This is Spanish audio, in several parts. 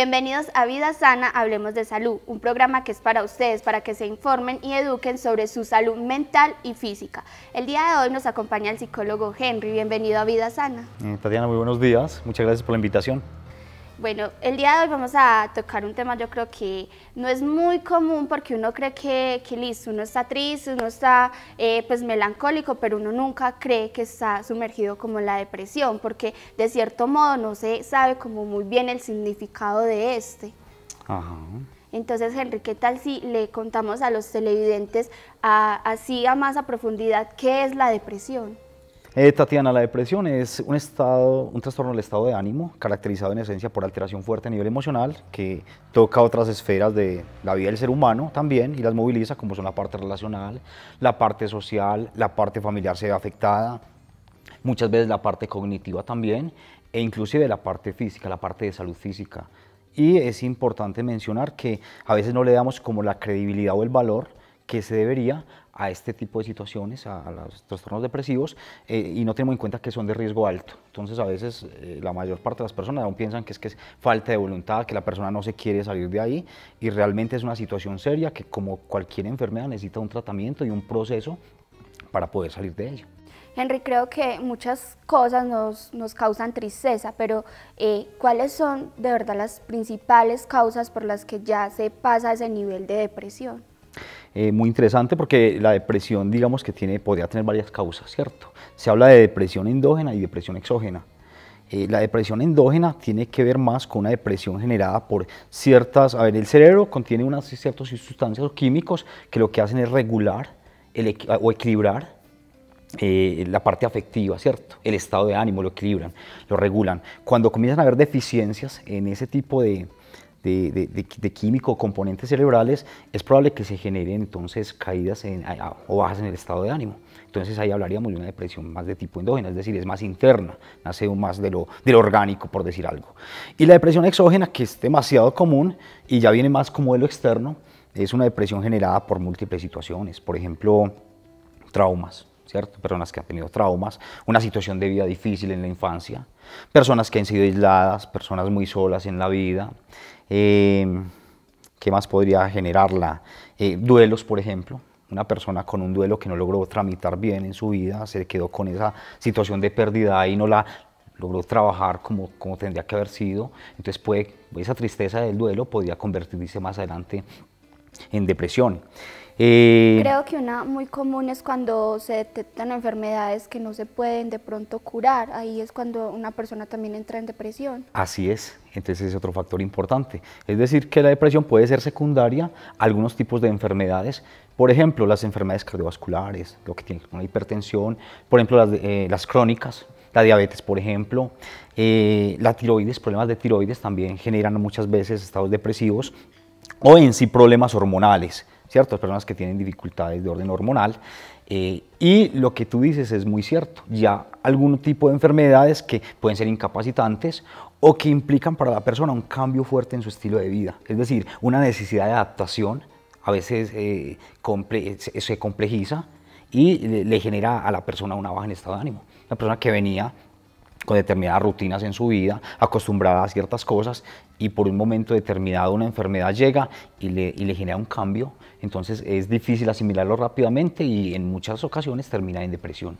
Bienvenidos a Vida Sana, Hablemos de Salud, un programa que es para ustedes, para que se informen y eduquen sobre su salud mental y física. El día de hoy nos acompaña el psicólogo Henry, bienvenido a Vida Sana. Eh, Tatiana, muy buenos días, muchas gracias por la invitación. Bueno, el día de hoy vamos a tocar un tema yo creo que no es muy común porque uno cree que, que listo, uno está triste, uno está eh, pues melancólico, pero uno nunca cree que está sumergido como la depresión porque de cierto modo no se sabe como muy bien el significado de este. Ajá. Entonces, Henry, ¿qué tal si le contamos a los televidentes a, así a más a profundidad qué es la depresión? Eh, Tatiana, la depresión es un estado, un trastorno del estado de ánimo caracterizado en esencia por alteración fuerte a nivel emocional que toca otras esferas de la vida del ser humano también y las moviliza como son la parte relacional, la parte social, la parte familiar se ve afectada, muchas veces la parte cognitiva también e inclusive la parte física, la parte de salud física. Y es importante mencionar que a veces no le damos como la credibilidad o el valor que se debería a este tipo de situaciones, a, los trastornos depresivos, eh, y no tenemos en cuenta que son de riesgo alto. Entonces a veces eh, la mayor parte de las personas aún piensan que es que es falta de voluntad, que la persona no se quiere salir de ahí, y realmente es una situación seria que como cualquier enfermedad necesita un tratamiento y un proceso para poder salir de ella. Henry, creo que muchas cosas nos, nos causan tristeza, pero eh, ¿cuáles son de verdad las principales causas por las que ya se pasa ese nivel de depresión? Eh, muy interesante porque la depresión, digamos que tiene, podría tener varias causas, ¿cierto? Se habla de depresión endógena y depresión exógena. Eh, la depresión endógena tiene que ver más con una depresión generada por ciertas, a ver, el cerebro contiene unas ciertas sustancias químicas químicos que lo que hacen es regular el, o equilibrar eh, la parte afectiva, ¿cierto? El estado de ánimo lo equilibran, lo regulan. Cuando comienzan a haber deficiencias en ese tipo de, de, químico o componentes cerebrales, es probable que se generen entonces caídas en, o bajas en el estado de ánimo. Entonces ahí hablaríamos de una depresión más de tipo endógena, es decir, es más interna, nace más de lo, de lo orgánico, por decir algo. Y la depresión exógena, que es demasiado común y ya viene más como de lo externo, es una depresión generada por múltiples situaciones, por ejemplo, traumas, ¿cierto? Personas que han tenido traumas, una situación de vida difícil en la infancia, personas que han sido aisladas, personas muy solas en la vida, eh, ¿Qué más podría generarla? Eh, duelos, por ejemplo. Una persona con un duelo que no logró tramitar bien en su vida, se quedó con esa situación de pérdida y no la logró trabajar como, como tendría que haber sido. Entonces puede, esa tristeza del duelo podría convertirse más adelante en depresión. Eh, Creo que una muy común es cuando se detectan enfermedades que no se pueden de pronto curar. Ahí es cuando una persona también entra en depresión. Así es, entonces es otro factor importante. Es decir, que la depresión puede ser secundaria a algunos tipos de enfermedades. Por ejemplo, las enfermedades cardiovasculares, lo que tiene una hipertensión, por ejemplo, las, eh, las crónicas, la diabetes, por ejemplo, eh, la tiroides, problemas de tiroides también generan muchas veces estados depresivos o en sí problemas hormonales. ¿cierto? personas que tienen dificultades de orden hormonal. Eh, y lo que tú dices es muy cierto, ya algún tipo de enfermedades que pueden ser incapacitantes o que implican para la persona un cambio fuerte en su estilo de vida, es decir, una necesidad de adaptación, a veces eh, se complejiza y le genera a la persona una baja en estado de ánimo. La persona que venía con determinadas rutinas en su vida, acostumbrada a ciertas cosas y por un momento determinado una enfermedad llega y le, genera un cambio, entonces es difícil asimilarlo rápidamente y en muchas ocasiones termina en depresión.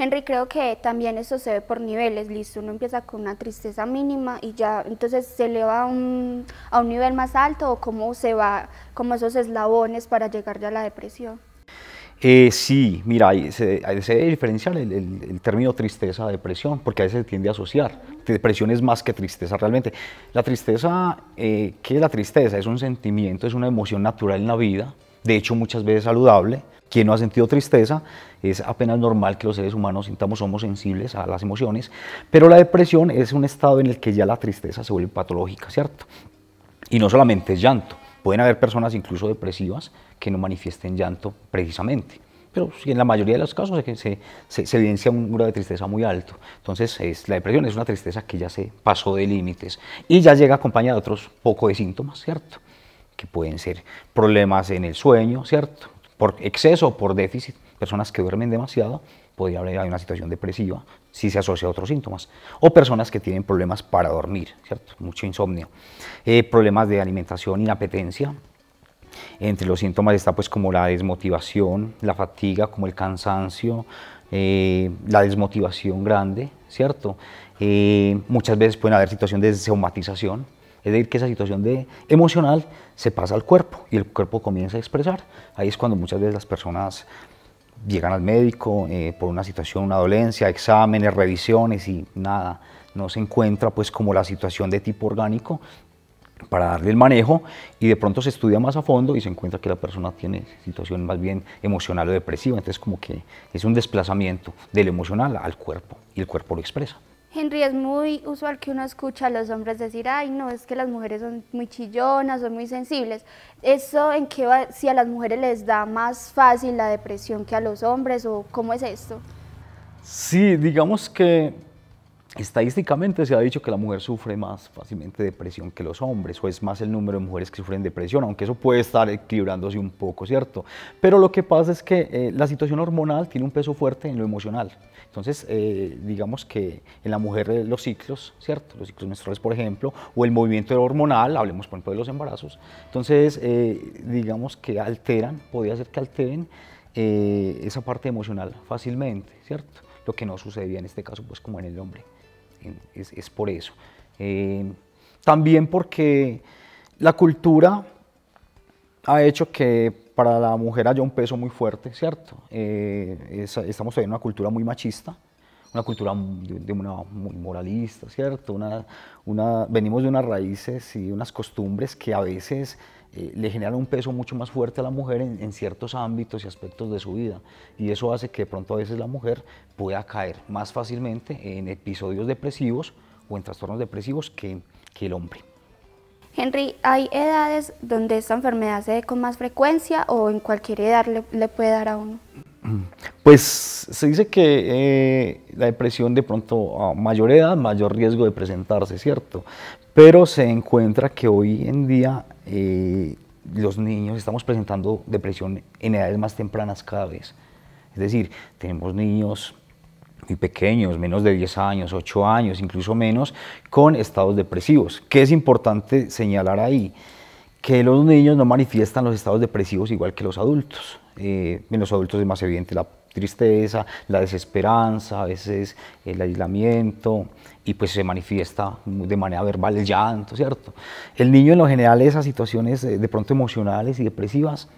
Henry, creo que también eso se ve por niveles, listo, uno empieza con una tristeza mínima y ya entonces se eleva a un, a un nivel más alto o cómo se va, como esos eslabones para llegar ya a la depresión. Eh, sí, mira, se, debe diferenciar el, término tristeza-depresión, porque a veces se tiende a asociar. Depresión es más que tristeza realmente. La tristeza, eh, ¿qué es la tristeza? Es un sentimiento, es una emoción natural en la vida, de hecho muchas veces saludable. Quien no ha sentido tristeza, es apenas normal que los seres humanos sintamos, somos sensibles a las emociones, pero la depresión es un estado en el que ya la tristeza se vuelve patológica, ¿cierto? Y no solamente es llanto, Pueden haber personas incluso depresivas que no manifiesten llanto precisamente pero en la mayoría de los casos se, se, evidencia un grado de tristeza muy alto. Entonces, es, la depresión es una tristeza que ya se pasó de límites y ya llega acompañada de otros poco de síntomas, ¿cierto? Que pueden ser problemas en el sueño, ¿cierto? Por exceso o por déficit, personas que duermen demasiado, podría haber una situación depresiva, si se asocia a otros síntomas. O personas que tienen problemas para dormir, ¿cierto? mucho insomnio. Eh, problemas de alimentación, inapetencia. Entre los síntomas está pues como la desmotivación, la fatiga, como el cansancio, eh, la desmotivación grande, ¿cierto? Eh, muchas veces pueden haber situaciones de somatización, es decir, que esa situación de emocional se pasa al cuerpo y el cuerpo comienza a expresar. Ahí es cuando muchas veces las personas llegan al médico eh, por una situación, una dolencia, exámenes, revisiones y nada, no se encuentra pues como la situación de tipo orgánico para darle el manejo y de pronto se estudia más a fondo y se encuentra que la persona tiene situación más bien emocional o depresiva, entonces como que es un desplazamiento del emocional al cuerpo y el cuerpo lo expresa. Henry, es muy usual que uno escucha a los hombres decir, ay, no, es que las mujeres son muy chillonas, son muy sensibles. ¿Eso en qué va, si a las mujeres les da más fácil la depresión que a los hombres o cómo es esto? Sí, digamos que Estadísticamente se ha dicho que la mujer sufre más fácilmente depresión que los hombres, o es más el número de mujeres que sufren depresión, aunque eso puede estar equilibrándose un poco, ¿cierto? Pero lo que pasa es que eh, la situación hormonal tiene un peso fuerte en lo emocional. Entonces, eh, digamos que en la mujer eh, los ciclos, ¿cierto? Los ciclos menstruales, por ejemplo, o el movimiento hormonal, hablemos por ejemplo de los embarazos, entonces, digamos que alteran, podría ser que alteren esa parte emocional fácilmente, ¿cierto? Lo que no sucedía en este caso, pues como en el hombre es, es por eso. Eh, también porque la cultura ha hecho que para la mujer haya un peso muy fuerte, ¿cierto? Eh, estamos en una cultura muy machista, una cultura de una, muy moralista, ¿cierto? Una, una, venimos de unas raíces y unas costumbres que a veces eh, le genera un peso mucho más fuerte a la mujer en, ciertos ámbitos y aspectos de su vida. Y eso hace que de pronto a veces la mujer pueda caer más fácilmente en episodios depresivos o en trastornos depresivos que, que el hombre. Henry, ¿hay edades donde esta enfermedad se ve con más frecuencia o en cualquier edad le, le puede dar a uno? Pues se dice que eh, la depresión de pronto a mayor edad, mayor riesgo de presentarse, ¿cierto? pero se encuentra que hoy en día eh, los niños estamos presentando depresión en edades más tempranas cada vez. Es decir, tenemos niños muy pequeños, menos de 10 años, 8 años, incluso menos, con estados depresivos. que es importante señalar ahí? Que los niños no manifiestan los estados depresivos igual que los adultos. Eh, en los adultos es más evidente la tristeza, la desesperanza, a veces el aislamiento y pues se manifiesta de manera verbal el llanto, ¿cierto? El niño en lo general esas situaciones eh, de pronto emocionales y depresivas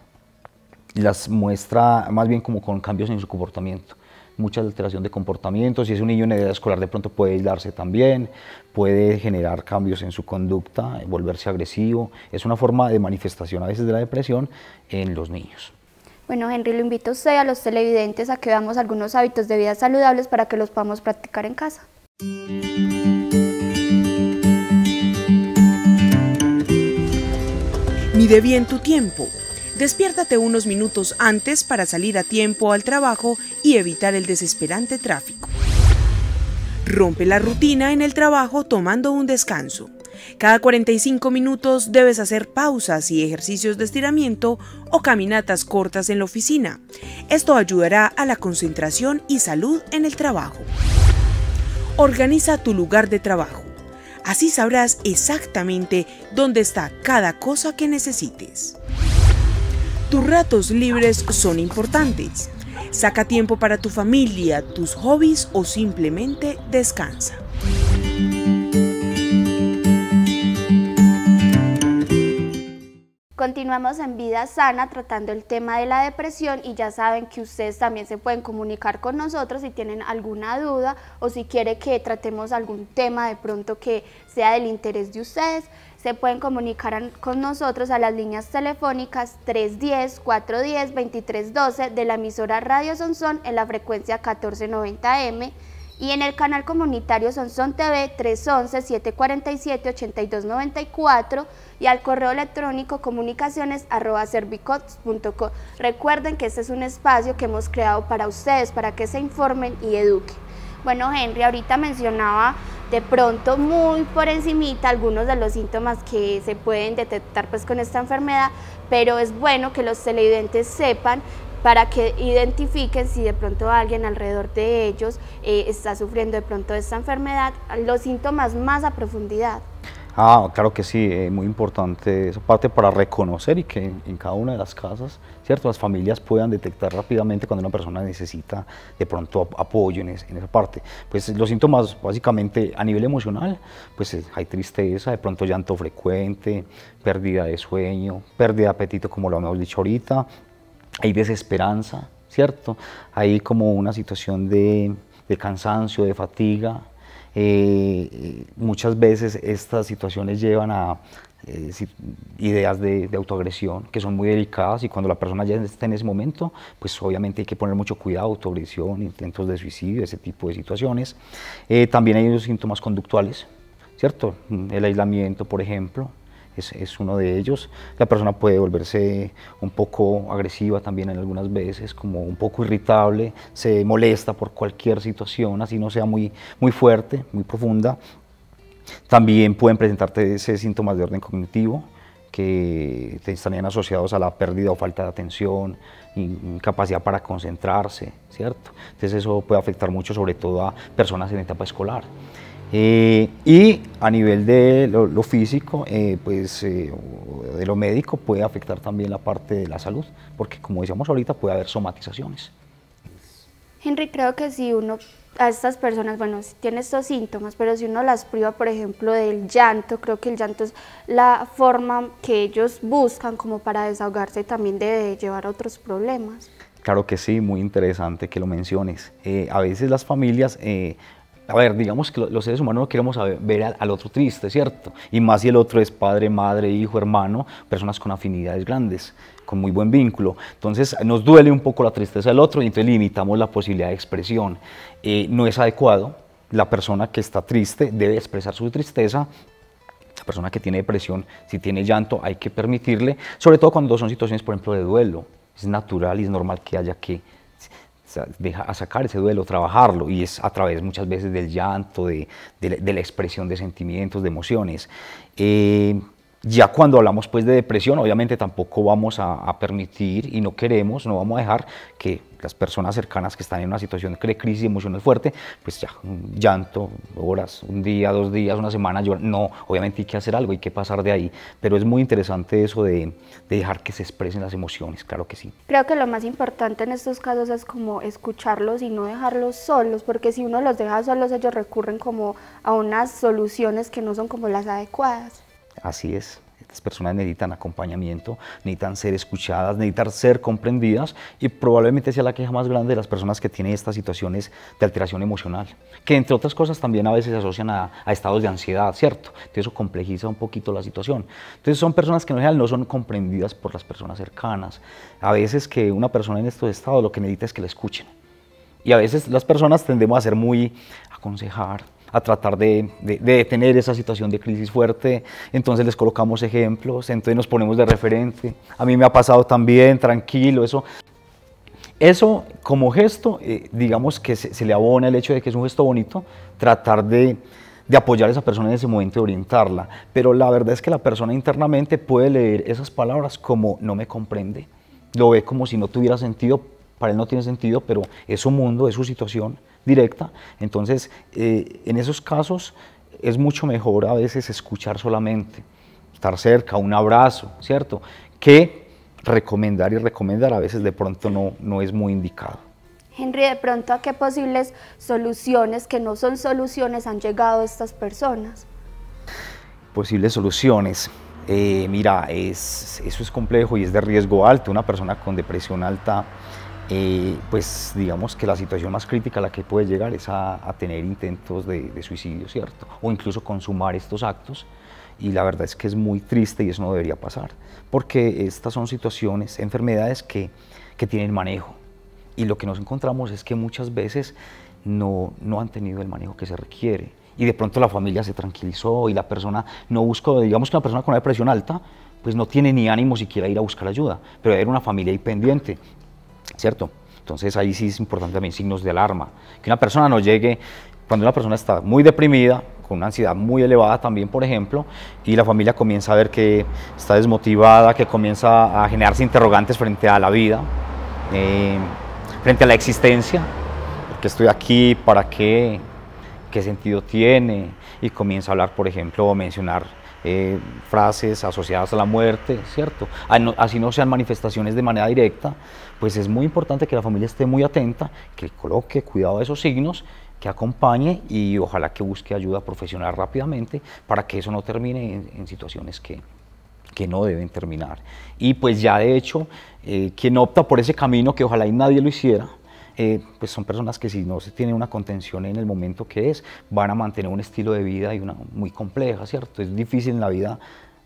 las muestra más bien como con cambios en su comportamiento mucha alteración de comportamiento. Si es un niño en edad escolar, de pronto puede aislarse también, puede generar cambios en su conducta, volverse agresivo. Es una forma de manifestación a veces de la depresión en los niños. Bueno, Henry, lo invito a usted a los televidentes a que veamos algunos hábitos de vida saludables para que los podamos practicar en casa. Mide bien tu tiempo. Despiértate unos minutos antes para salir a tiempo al trabajo y evitar el desesperante tráfico. Rompe la rutina en el trabajo tomando un descanso. Cada 45 minutos debes hacer pausas y ejercicios de estiramiento o caminatas cortas en la oficina. Esto ayudará a la concentración y salud en el trabajo. Organiza tu lugar de trabajo. Así sabrás exactamente dónde está cada cosa que necesites. Tus ratos libres son importantes. Saca tiempo para tu familia, tus hobbies o simplemente descansa. Continuamos en Vida Sana tratando el tema de la depresión y ya saben que ustedes también se pueden comunicar con nosotros si tienen alguna duda o si quiere que tratemos algún tema de pronto que sea del interés de ustedes. Se pueden comunicar con nosotros a las líneas telefónicas 310-410-2312 de la emisora Radio Sonson en la frecuencia 1490M y en el canal comunitario Sonson TV 311-747-8294 y al correo electrónico comunicaciones arroba Recuerden que este es un espacio que hemos creado para ustedes, para que se informen y eduquen. Bueno, Henry, ahorita mencionaba de pronto muy por encimita algunos de los síntomas que se pueden detectar pues con esta enfermedad, pero es bueno que los televidentes sepan para que identifiquen si de pronto alguien alrededor de ellos eh, está sufriendo de pronto esta enfermedad, los síntomas más a profundidad. Ah, claro que sí, es eh, muy importante esa parte para reconocer y que en, cada una de las casas, ¿cierto? Las familias puedan detectar rápidamente cuando una persona necesita de pronto apoyo en, en, esa parte. Pues los síntomas básicamente a nivel emocional, pues hay tristeza, de pronto llanto frecuente, pérdida de sueño, pérdida de apetito como lo hemos dicho ahorita, hay desesperanza, ¿cierto? Hay como una situación de, cansancio, de fatiga. Eh, muchas veces estas situaciones llevan a eh, ideas de, autoagresión que son muy delicadas y cuando la persona ya está en ese momento, pues obviamente hay que poner mucho cuidado, autoagresión, intentos de suicidio, ese tipo de situaciones. Eh, también hay unos síntomas conductuales, ¿cierto? El aislamiento, por ejemplo, es, uno de ellos. La persona puede volverse un poco agresiva también en algunas veces, como un poco irritable, se molesta por cualquier situación, así no sea muy, muy fuerte, muy profunda. También pueden presentarte síntomas de orden cognitivo, que estarían asociados a la pérdida o falta de atención, incapacidad para concentrarse, ¿cierto? Entonces eso puede afectar mucho sobre todo a personas en etapa escolar. Eh, y a nivel de lo, físico, eh, pues eh, de lo médico puede afectar también la parte de la salud, porque como decíamos ahorita puede haber somatizaciones. Henry, creo que si uno a estas personas, bueno, si tiene estos síntomas, pero si uno las priva, por ejemplo, del llanto, creo que el llanto es la forma que ellos buscan como para desahogarse y también de llevar a otros problemas. Claro que sí, muy interesante que lo menciones. a veces las familias a ver, digamos que los seres humanos no queremos ver al otro triste, ¿cierto? Y más si el otro es padre, madre, hijo, hermano, personas con afinidades grandes, con muy buen vínculo. Entonces nos duele un poco la tristeza del otro y entonces limitamos la posibilidad de expresión. Eh, no es adecuado, la persona que está triste debe expresar su tristeza. La persona que tiene depresión, si tiene llanto, hay que permitirle, sobre todo cuando son situaciones, por ejemplo, de duelo. Es natural y es normal que haya que a sacar ese duelo, trabajarlo, y es a través muchas veces del llanto, de, la expresión de sentimientos, de emociones. Eh, ya cuando hablamos pues de depresión, obviamente tampoco vamos a, permitir y no queremos, no vamos a dejar que las personas cercanas que están en una situación de crisis emocional fuerte, pues ya, un llanto, horas, un día, dos días, una semana, yo, no, obviamente hay que hacer algo, hay que pasar de ahí, pero es muy interesante eso de, de dejar que se expresen las emociones, claro que sí. Creo que lo más importante en estos casos es como escucharlos y no dejarlos solos, porque si uno los deja solos ellos recurren como a unas soluciones que no son como las adecuadas. Así es. Las personas necesitan acompañamiento, necesitan ser escuchadas, necesitan ser comprendidas y probablemente sea la queja más grande de las personas que tienen estas situaciones de alteración emocional, que entre otras cosas también a veces se asocian a, a estados de ansiedad, ¿cierto? Entonces eso complejiza un poquito la situación. Entonces son personas que en general no son comprendidas por las personas cercanas. A veces que una persona en estos estados lo que necesita es que la escuchen. Y a veces las personas tendemos a ser muy aconsejar, a tratar de, de, detener esa situación de crisis fuerte. Entonces les colocamos ejemplos, entonces nos ponemos de referente. A mí me ha pasado también, tranquilo, eso. Eso como gesto, eh, digamos que se, le abona el hecho de que es un gesto bonito, tratar de, de apoyar a esa persona en ese momento y orientarla. Pero la verdad es que la persona internamente puede leer esas palabras como no me comprende, lo ve como si no tuviera sentido, para él no tiene sentido, pero es su mundo, es su situación directa. Entonces, eh, en esos casos es mucho mejor a veces escuchar solamente, estar cerca, un abrazo, ¿cierto? Que recomendar y recomendar a veces de pronto no, no es muy indicado. Henry, de pronto a qué posibles soluciones que no son soluciones han llegado estas personas? Posibles soluciones. Eh, mira, es, eso es complejo y es de riesgo alto. Una persona con depresión alta eh, pues digamos que la situación más crítica a la que puede llegar es a, tener intentos de, suicidio, ¿cierto? O incluso consumar estos actos. Y la verdad es que es muy triste y eso no debería pasar, porque estas son situaciones, enfermedades que, que tienen manejo. Y lo que nos encontramos es que muchas veces no, no han tenido el manejo que se requiere. Y de pronto la familia se tranquilizó y la persona no buscó, digamos que una persona con una depresión alta, pues no tiene ni ánimo siquiera ir a buscar ayuda, pero era una familia ahí pendiente, ¿cierto? Entonces ahí sí es importante también signos de alarma. Que una persona no llegue, cuando una persona está muy deprimida, con una ansiedad muy elevada también, por ejemplo, y la familia comienza a ver que está desmotivada, que comienza a generarse interrogantes frente a la vida, eh, frente a la existencia, porque estoy aquí, para qué, qué sentido tiene, y comienza a hablar, por ejemplo, o mencionar eh, frases asociadas a la muerte, ¿cierto? Ah, así no sean manifestaciones de manera directa, pues es muy importante que la familia esté muy atenta, que coloque cuidado a esos signos, que acompañe y ojalá que busque ayuda profesional rápidamente para que eso no termine en, situaciones que, que no deben terminar. Y pues ya de hecho, eh, quien opta por ese camino, que ojalá y nadie lo hiciera, eh, pues son personas que si no se tienen una contención en el momento que es, van a mantener un estilo de vida muy compleja, ¿cierto? Es difícil en la vida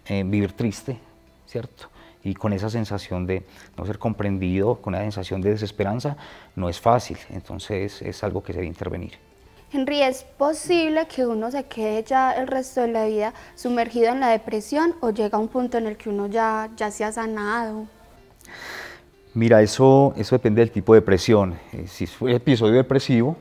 eh, vivir triste, ¿cierto? y con esa sensación de no ser comprendido, con una sensación de desesperanza, no es fácil. Entonces es algo que se debe intervenir. Henry, ¿es posible que uno se quede ya el resto de la vida sumergido en la depresión o llega a un punto en el que uno ya, ya se ha sanado? Mira, eso, eso depende del tipo de depresión. Eh, si es episodio depresivo,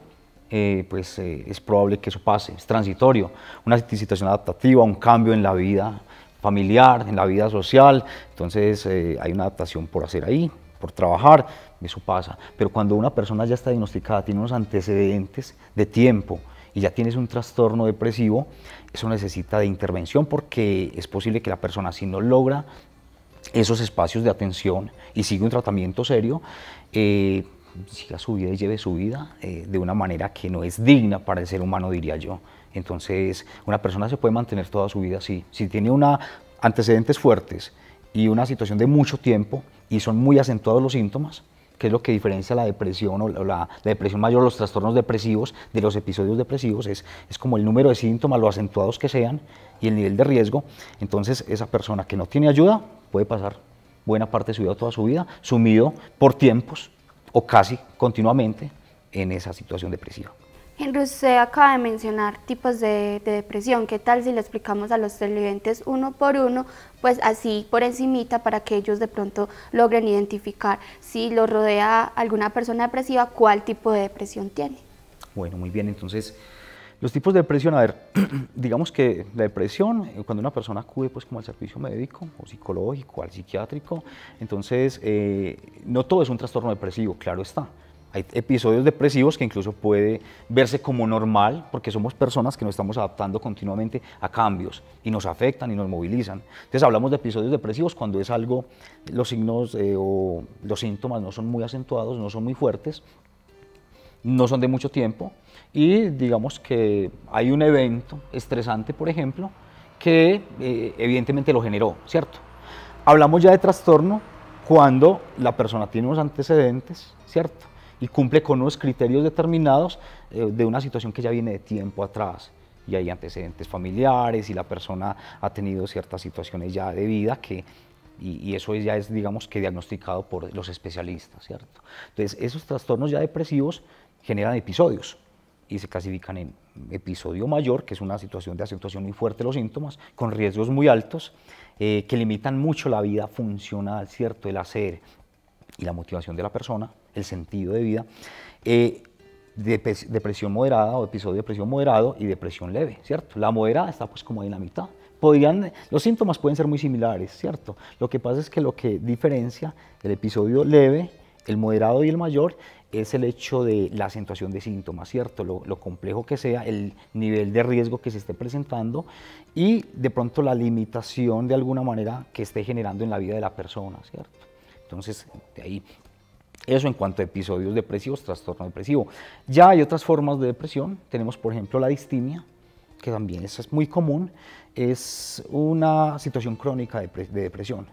eh, pues eh, es probable que eso pase, es transitorio. Una situación adaptativa, un cambio en la vida, familiar, en la vida social, entonces eh, hay una adaptación por hacer ahí, por trabajar, eso pasa. Pero cuando una persona ya está diagnosticada, tiene unos antecedentes de tiempo y ya tienes un trastorno depresivo, eso necesita de intervención porque es posible que la persona si no logra esos espacios de atención y sigue un tratamiento serio, eh, siga su vida y lleve su vida eh, de una manera que no es digna para el ser humano, diría yo. Entonces, una persona se puede mantener toda su vida así. Si tiene una, antecedentes fuertes y una situación de mucho tiempo y son muy acentuados los síntomas, que es lo que diferencia la depresión o la, depresión mayor, los trastornos depresivos de los episodios depresivos, es, es como el número de síntomas, lo acentuados que sean y el nivel de riesgo. Entonces, esa persona que no tiene ayuda puede pasar buena parte de su vida, toda su vida, sumido por tiempos o casi continuamente en esa situación depresiva. Usted acaba de mencionar tipos de, de, depresión. ¿Qué tal si le explicamos a los televidentes uno por uno, pues así por encimita para que ellos de pronto logren identificar si lo rodea alguna persona depresiva, cuál tipo de depresión tiene? Bueno, muy bien. Entonces, los tipos de depresión, a ver, digamos que la depresión, eh, cuando una persona acude pues como al servicio médico o psicológico, al psiquiátrico, entonces eh, no todo es un trastorno depresivo, claro está hay episodios depresivos que incluso puede verse como normal porque somos personas que nos estamos adaptando continuamente a cambios y nos afectan y nos movilizan. Entonces hablamos de episodios depresivos cuando es algo, los signos eh, o los síntomas no son muy acentuados, no son muy fuertes, no son de mucho tiempo y digamos que hay un evento estresante, por ejemplo, que eh, evidentemente lo generó, ¿cierto? Hablamos ya de trastorno cuando la persona tiene unos antecedentes, ¿cierto? y cumple con unos criterios determinados eh, de una situación que ya viene de tiempo atrás y hay antecedentes familiares y la persona ha tenido ciertas situaciones ya de vida que y, eso ya es digamos que diagnosticado por los especialistas, ¿cierto? Entonces, esos trastornos ya depresivos generan episodios y se clasifican en episodio mayor, que es una situación de acentuación muy fuerte de los síntomas, con riesgos muy altos, eh, que limitan mucho la vida funcional, ¿cierto? El hacer y la motivación de la persona el sentido de vida, eh, depresión moderada o episodio de depresión moderado y depresión leve, ¿cierto? La moderada está pues como ahí en la mitad. Podrían, los síntomas pueden ser muy similares, ¿cierto? Lo que pasa es que lo que diferencia el episodio leve, el moderado y el mayor es el hecho de la acentuación de síntomas, ¿cierto? Lo, lo, complejo que sea, el nivel de riesgo que se esté presentando y de pronto la limitación de alguna manera que esté generando en la vida de la persona, ¿cierto? Entonces, de ahí eso en cuanto a episodios depresivos, trastorno depresivo. Ya hay otras formas de depresión. Tenemos, por ejemplo, la distimia, que también es muy común. Es una situación crónica de, depresión.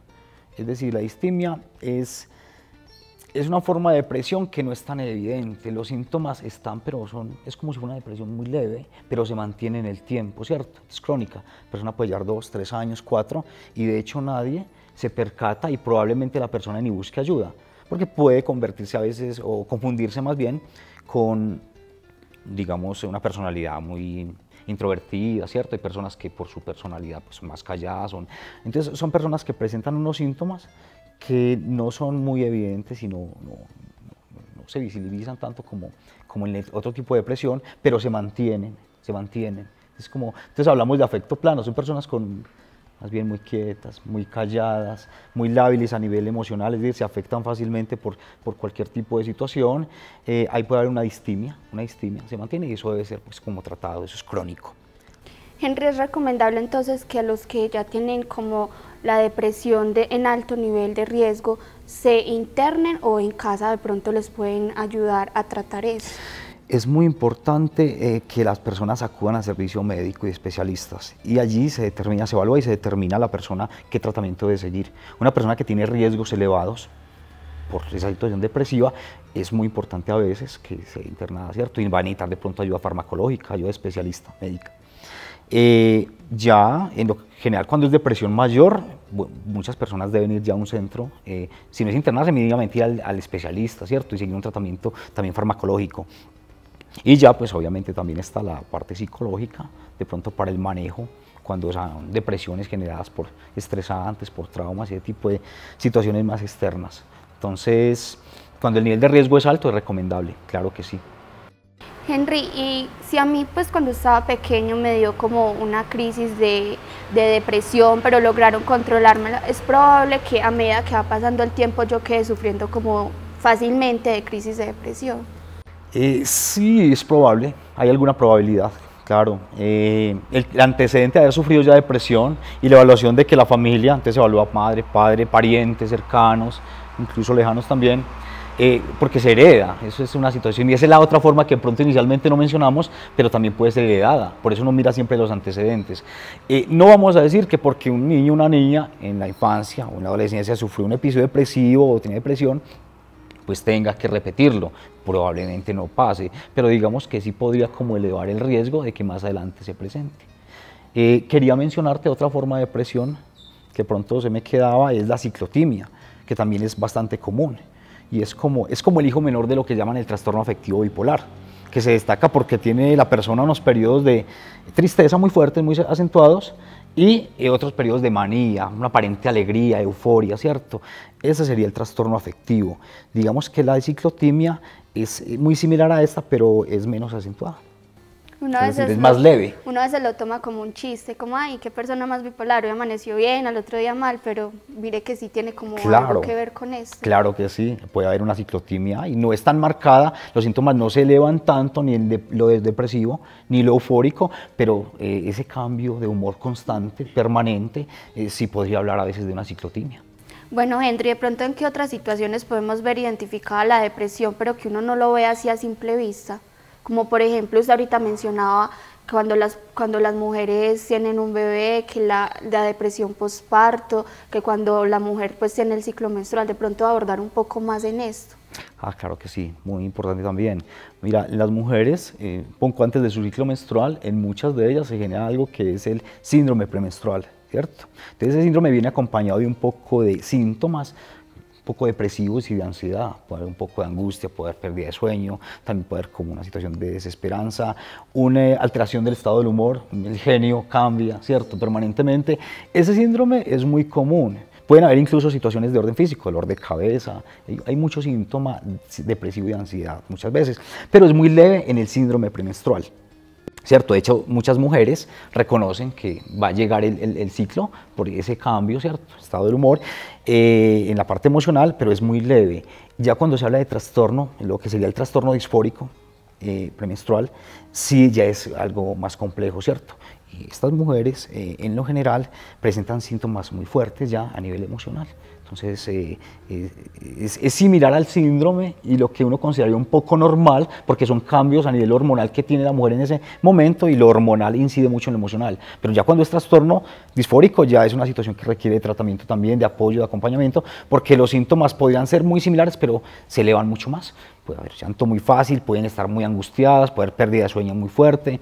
Es decir, la distimia es, es una forma de depresión que no es tan evidente. Los síntomas están, pero son, es como si fuera una depresión muy leve, pero se mantiene en el tiempo, ¿cierto? Es crónica. La persona puede llevar dos, tres años, cuatro, y de hecho nadie se percata y probablemente la persona ni busque ayuda porque puede convertirse a veces o confundirse más bien con, digamos, una personalidad muy introvertida, ¿cierto? Hay personas que por su personalidad pues, más calladas, son... entonces son personas que presentan unos síntomas que no son muy evidentes y no, no, se visibilizan tanto como, como en el otro tipo de depresión, pero se mantienen, se mantienen. Es como, entonces hablamos de afecto plano, son personas con más bien muy quietas, muy calladas, muy lábiles a nivel emocional, es decir, se afectan fácilmente por, por cualquier tipo de situación. Eh, ahí puede haber una distimia, una distimia se mantiene y eso debe ser pues como tratado, eso es crónico. Henry, es recomendable entonces que a los que ya tienen como la depresión de, en alto nivel de riesgo se internen o en casa de pronto les pueden ayudar a tratar eso es muy importante eh, que las personas acudan a servicio médico y especialistas y allí se determina, se evalúa y se determina la persona qué tratamiento debe seguir. Una persona que tiene riesgos elevados por esa situación depresiva es muy importante a veces que se interna, ¿cierto? Y van a necesitar de pronto ayuda farmacológica, ayuda especialista médica. Eh, ya en lo general cuando es depresión mayor, muchas personas deben ir ya a un centro, eh, si no es internarse, mínimamente al, al especialista, ¿cierto? Y seguir un tratamiento también farmacológico. Y ya pues obviamente también está la parte psicológica, de pronto para el manejo, cuando son depresiones generadas por estresantes, por traumas y ese tipo de situaciones más externas. Entonces, cuando el nivel de riesgo es alto es recomendable, claro que sí. Henry, y si a mí pues cuando estaba pequeño me dio como una crisis de, de, depresión, pero lograron controlármela, es probable que a medida que va pasando el tiempo yo quede sufriendo como fácilmente de crisis de depresión sí, es probable, hay alguna probabilidad, claro. Eh, el, antecedente de haber sufrido ya depresión y la evaluación de que la familia, antes se evalúa madre, padre, parientes, cercanos, incluso lejanos también, eh, porque se hereda, eso es una situación. Y esa es la otra forma que pronto inicialmente no mencionamos, pero también puede ser heredada. Por eso uno mira siempre los antecedentes. Eh, no vamos a decir que porque un niño o una niña en la infancia o en la adolescencia sufrió un episodio depresivo o tiene depresión, pues tenga que repetirlo. Probablemente no pase, pero digamos que sí podría como elevar el riesgo de que más adelante se presente. Eh, quería mencionarte otra forma de presión que pronto se me quedaba, es la ciclotimia, que también es bastante común. Y es como, es como el hijo menor de lo que llaman el trastorno afectivo bipolar, que se destaca porque tiene la persona unos periodos de tristeza muy fuertes, muy acentuados, y eh, otros periodos de manía, una aparente alegría, euforia, ¿cierto? Ese sería el trastorno afectivo. Digamos que la ciclotimia es eh, muy similar a esta, pero es menos acentuada. Uno a más leve. una vez se lo toma como un chiste, como, ay, qué persona más bipolar, hoy amaneció bien, al otro día mal, pero mire que sí tiene como algo que ver con esto. Claro que sí, puede haber una ciclotimia y no es tan marcada, los síntomas no se elevan tanto, ni el de, lo depresivo, ni lo eufórico, pero eh, ese cambio de humor constante, permanente, eh, sí podría hablar a veces de una ciclotimia. Bueno, Henry, ¿de pronto en qué otras situaciones podemos ver identificada la depresión, pero que uno no lo ve así a simple vista? Como por ejemplo, usted ahorita mencionaba cuando las, cuando las mujeres tienen un bebé, que la, depresión postparto, que cuando la mujer pues tiene el ciclo menstrual, de pronto abordar un poco más en esto. Ah, claro que sí, muy importante también. Mira, las mujeres, eh, poco antes de su ciclo menstrual, en muchas de ellas se genera algo que es el síndrome premenstrual, ¿cierto? Entonces ese síndrome viene acompañado de un poco de síntomas poco depresivos y de ansiedad, puede haber un poco de angustia, puede haber pérdida de sueño, también puede haber como una situación de desesperanza, una eh, alteración del estado del humor, el genio cambia, ¿cierto? Permanentemente. Ese síndrome es muy común. Pueden haber incluso situaciones de orden físico, dolor de cabeza, hay muchos síntomas depresivos y de ansiedad muchas veces, pero es muy leve en el síndrome premenstrual. ¿cierto? De hecho, muchas mujeres reconocen que va a llegar el, ciclo por ese cambio, ¿cierto? Estado del humor, eh, en la parte emocional, pero es muy leve. Ya cuando se habla de trastorno, lo que sería el trastorno disfórico eh, premenstrual, sí ya es algo más complejo, ¿cierto? Y estas mujeres, eh, en lo general, presentan síntomas muy fuertes ya a nivel emocional. Entonces, eh, eh, es, similar al síndrome y lo que uno consideraría un poco normal, porque son cambios a nivel hormonal que tiene la mujer en ese momento y lo hormonal incide mucho en lo emocional. Pero ya cuando es trastorno disfórico, ya es una situación que requiere tratamiento también, de apoyo, de acompañamiento, porque los síntomas podrían ser muy similares, pero se elevan mucho más. Puede haber llanto muy fácil, pueden estar muy angustiadas, puede haber pérdida de sueño muy fuerte,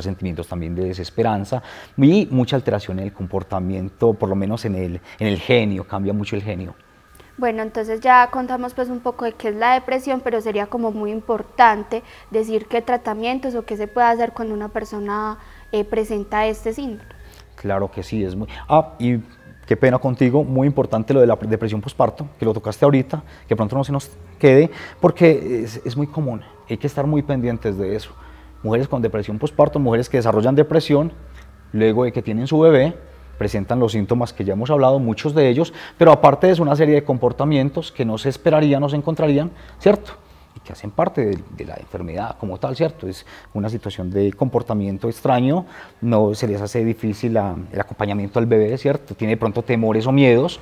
sentimientos también de desesperanza y mucha alteración en el comportamiento, por lo menos en el, en el genio, cambia mucho el genio. Bueno, entonces ya contamos pues un poco de qué es la depresión, pero sería como muy importante decir qué tratamientos o qué se puede hacer cuando una persona eh, presenta este síndrome. Claro que sí, es muy... Ah, y qué pena contigo, muy importante lo de la depresión posparto, que lo tocaste ahorita, que pronto no se nos quede, porque es, es muy común, hay que estar muy pendientes de eso mujeres con depresión postparto, mujeres que desarrollan depresión luego de que tienen su bebé, presentan los síntomas que ya hemos hablado, muchos de ellos, pero aparte es una serie de comportamientos que no se esperaría, no se encontrarían, ¿cierto? Y que hacen parte de, la enfermedad como tal, ¿cierto? Es una situación de comportamiento extraño, no se les hace difícil el acompañamiento al bebé, ¿cierto? Tiene de pronto temores o miedos,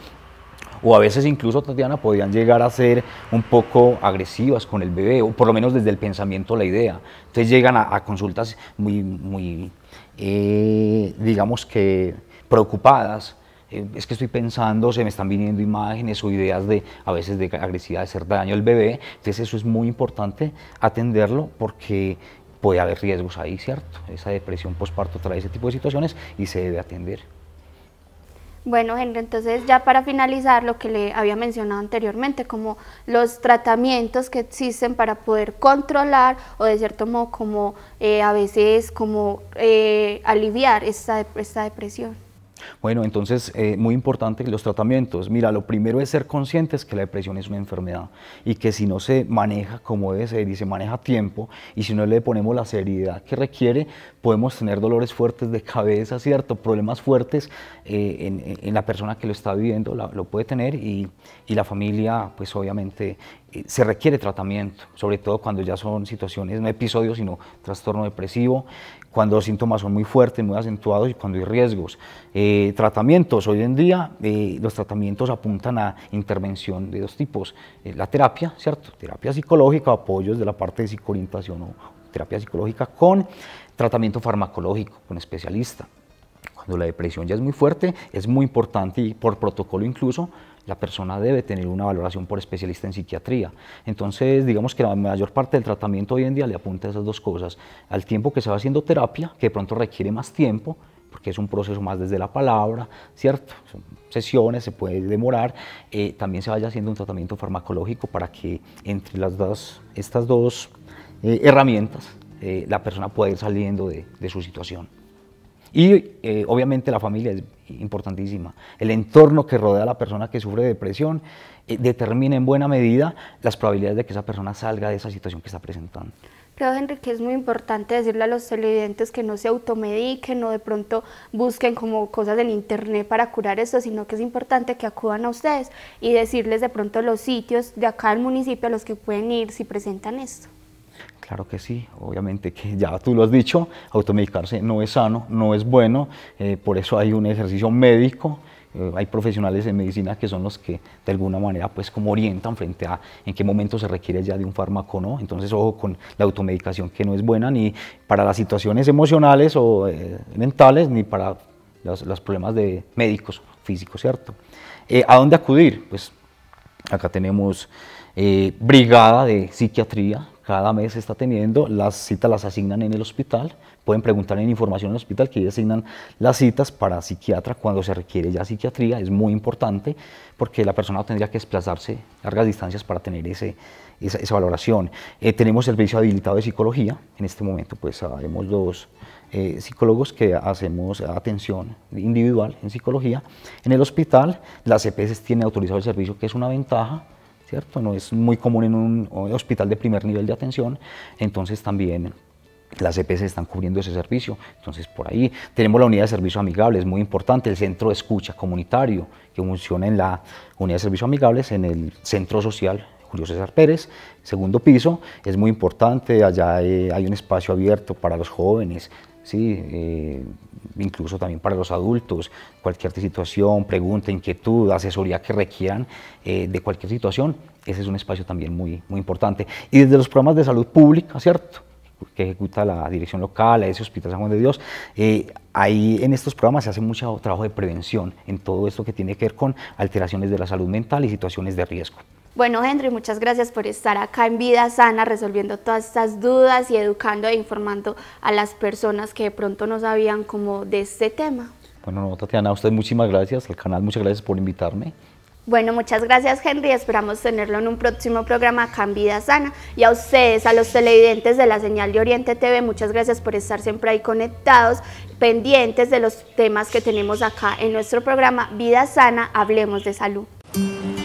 o a veces incluso, Tatiana, podían llegar a ser un poco agresivas con el bebé, o por lo menos desde el pensamiento la idea. Entonces llegan a, consultas muy, muy eh, digamos que preocupadas eh, es que estoy pensando, se me están viniendo imágenes o ideas de a veces de agresividad, de hacer daño al bebé. Entonces eso es muy importante atenderlo porque puede haber riesgos ahí, ¿cierto? Esa depresión postparto trae ese tipo de situaciones y se debe atender. Bueno, Henry, entonces ya para finalizar lo que le había mencionado anteriormente, como los tratamientos que existen para poder controlar o de cierto modo como eh, a veces como eh, aliviar esta, esta depresión. Bueno, entonces, eh, muy importante los tratamientos. Mira, lo primero es ser conscientes que la depresión es una enfermedad y que si no se maneja como debe ser y se maneja a tiempo y si no le ponemos la seriedad que requiere, podemos tener dolores fuertes de cabeza, ¿cierto? Problemas fuertes eh, en, la persona que lo está viviendo, lo puede tener y, la familia, pues obviamente, eh, se requiere tratamiento, sobre todo cuando ya son situaciones, no episodios, sino trastorno depresivo cuando los síntomas son muy fuertes, muy acentuados y cuando hay riesgos. Eh, tratamientos, hoy en día eh, los tratamientos apuntan a intervención de dos tipos, eh, la terapia, ¿cierto? Terapia psicológica, apoyos de la parte de psicoorientación o terapia psicológica con tratamiento farmacológico, con especialista. Cuando la depresión ya es muy fuerte, es muy importante y por protocolo incluso la persona debe tener una valoración por especialista en psiquiatría. Entonces, digamos que la mayor parte del tratamiento hoy en día le apunta a esas dos cosas, al tiempo que se va haciendo terapia, que de pronto requiere más tiempo, porque es un proceso más desde la palabra, ¿cierto? Son sesiones, se puede demorar. Eh, también se vaya haciendo un tratamiento farmacológico para que entre las dos, estas dos eh, herramientas eh, la persona pueda ir saliendo de, de su situación. Y obviamente la familia es importantísima. El entorno que rodea a la persona que sufre depresión eh, determina en buena medida las probabilidades de que esa persona salga de esa situación que está presentando. Creo, Henry, que es muy importante decirle a los televidentes que no se automediquen, no de pronto busquen como cosas en internet para curar esto, sino que es importante que acudan a ustedes y decirles de pronto los sitios de acá del municipio a los que pueden ir si presentan esto. Claro que sí, obviamente que ya tú lo has dicho, automedicarse no es sano, no es bueno, eh, por eso hay un ejercicio médico, eh, hay profesionales en medicina que son los que de alguna manera pues como orientan frente a en qué momento se requiere ya de un fármaco no, entonces ojo con la automedicación que no es buena ni para las situaciones emocionales o eh, mentales ni para los, los, problemas de médicos, físicos, ¿cierto? ¿A dónde acudir? Pues acá tenemos brigada de psiquiatría cada mes está teniendo, las citas las asignan en el hospital, pueden preguntar en información en el hospital que asignan las citas para psiquiatra cuando se requiere ya psiquiatría, es muy importante porque la persona tendría que desplazarse largas distancias para tener ese, esa, valoración. Eh, tenemos servicio habilitado de psicología, en este momento pues tenemos dos eh, psicólogos que hacemos atención individual en psicología. En el hospital las EPS tienen autorizado el servicio que es una ventaja, ¿cierto? No es muy común en un hospital de primer nivel de atención, entonces también las EPS están cubriendo ese servicio, entonces por ahí tenemos la unidad de servicio amigable, es muy importante, el centro de escucha comunitario que funciona en la unidad de servicio amigables, en el centro social Julio César Pérez, segundo piso, es muy importante, allá eh, hay, un espacio abierto para los jóvenes, ¿sí? Eh, incluso también para los adultos, cualquier situación, pregunta, inquietud, asesoría que requieran eh, de cualquier situación, ese es un espacio también muy, muy importante. Y desde los programas de salud pública, ¿cierto? que ejecuta la dirección local, ese Hospital San Juan de Dios. Eh, ahí en estos programas se hace mucho trabajo de prevención en todo esto que tiene que ver con alteraciones de la salud mental y situaciones de riesgo. Bueno, Henry, muchas gracias por estar acá en Vida Sana resolviendo todas estas dudas y educando e informando a las personas que de pronto no sabían como de este tema. Bueno, no, Tatiana, a usted muchísimas gracias, al canal muchas gracias por invitarme. Bueno, muchas gracias Henry, esperamos tenerlo en un próximo programa acá en Vida Sana. Y a ustedes, a los televidentes de la señal de Oriente TV, muchas gracias por estar siempre ahí conectados, pendientes de los temas que tenemos acá en nuestro programa Vida Sana, Hablemos de Salud.